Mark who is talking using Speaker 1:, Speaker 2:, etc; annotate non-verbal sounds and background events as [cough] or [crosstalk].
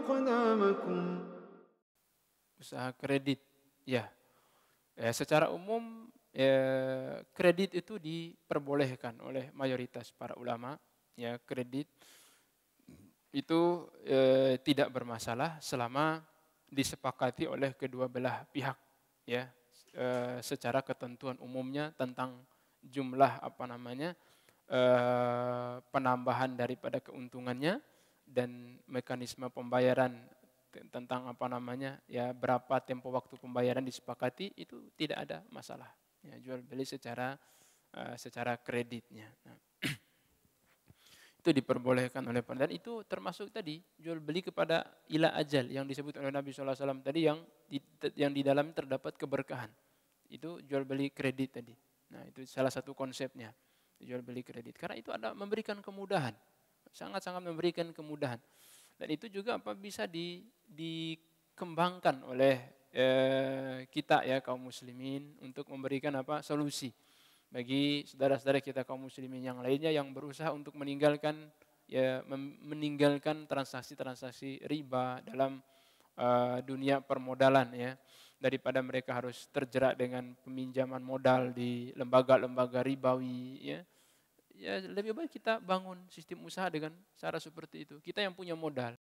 Speaker 1: أقدامكم usaha kredit ya ya secara umum ya, kredit itu diperbolehkan oleh mayoritas para ulama ya kredit itu ya, tidak bermasalah selama disepakati oleh kedua belah pihak ya e, secara ketentuan umumnya tentang jumlah apa namanya e, penambahan daripada keuntungannya dan mekanisme pembayaran tentang apa namanya ya berapa tempo waktu pembayaran disepakati itu tidak ada masalah ya, jual beli secara uh, secara kreditnya nah, [clears throat] itu diperbolehkan oleh dan itu termasuk tadi jual beli kepada ila ajal yang disebut oleh Nabi saw tadi yang di, yang di dalam terdapat keberkahan itu jual beli kredit tadi nah itu salah satu konsepnya jual beli kredit karena itu ada memberikan kemudahan sangat-sangat memberikan kemudahan. Dan itu juga apa bisa di, dikembangkan oleh eh, kita ya kaum muslimin untuk memberikan apa solusi bagi saudara-saudara kita kaum muslimin yang lainnya yang berusaha untuk meninggalkan ya meninggalkan transaksi-transaksi riba dalam uh, dunia permodalan ya daripada mereka harus terjerat dengan peminjaman modal di lembaga-lembaga ribawi ya ya lebih baik kita bangun sistem usaha dengan cara seperti itu. Kita yang punya modal.